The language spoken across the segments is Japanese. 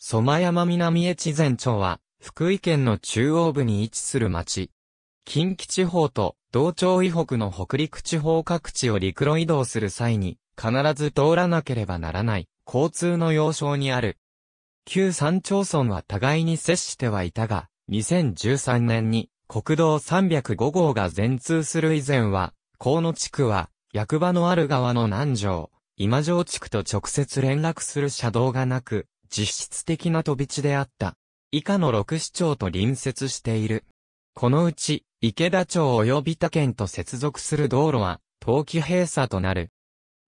蘇我山南越前町は、福井県の中央部に位置する町。近畿地方と同町以北の北陸地方各地を陸路移動する際に、必ず通らなければならない、交通の要衝にある。旧山町村は互いに接してはいたが、2013年に国道305号が全通する以前は、河野地区は、役場のある側の南城、今城地区と直接連絡する車道がなく、実質的な飛び地であった。以下の6市町と隣接している。このうち、池田町及び他県と接続する道路は、冬季閉鎖となる。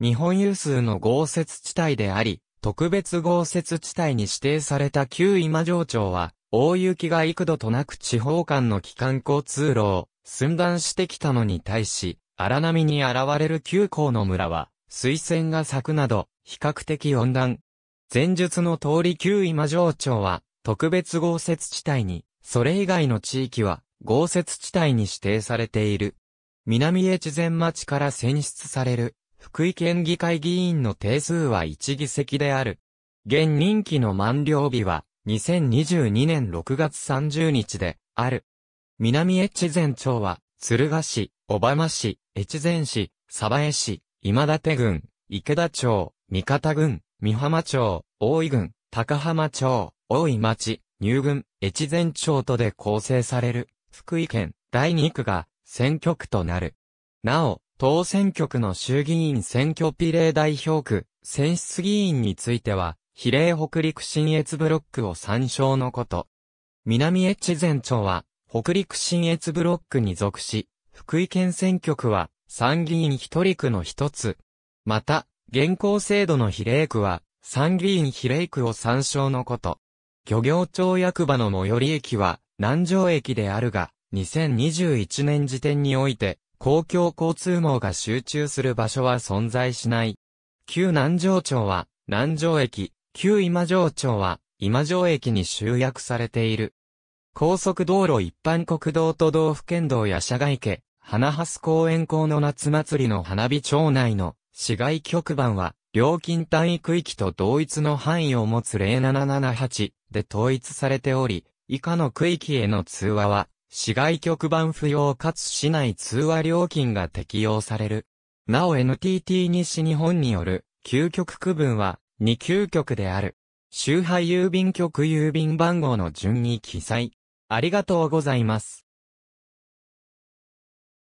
日本有数の豪雪地帯であり、特別豪雪地帯に指定された旧今城町は、大雪が幾度となく地方間の機関交通路を寸断してきたのに対し、荒波に現れる旧港の村は、水仙が咲くなど、比較的温暖、前述の通り旧今城町は特別豪雪地帯に、それ以外の地域は豪雪地帯に指定されている。南越前町から選出される福井県議会議員の定数は1議席である。現任期の満了日は2022年6月30日である。南越前町は鶴ヶ市、小浜市、越前市、鯖江市、今立郡、池田町、三方郡、三浜町、大井郡、高浜町、大井町、入郡、越前町とで構成される、福井県第2区が選挙区となる。なお、当選挙区の衆議院選挙比例代表区、選出議員については、比例北陸新越ブロックを参照のこと。南越前町は、北陸新越ブロックに属し、福井県選挙区は、参議院一人区の一つ。また、現行制度の比例区は、参議院比例区を参照のこと。漁業庁役場の最寄り駅は、南城駅であるが、2021年時点において、公共交通網が集中する場所は存在しない。旧南城町は、南城駅、旧今城町は、今城駅に集約されている。高速道路一般国道都道府県道や社外家、花蓮公園校の夏祭りの花火町内の市外局番は、料金単位区域と同一の範囲を持つ0778で統一されており、以下の区域への通話は、市外局番不要かつ市内通話料金が適用される。なお NTT 西日本による、究極区分は、2究極である。周波郵便局郵便番号の順に記載。ありがとうございます。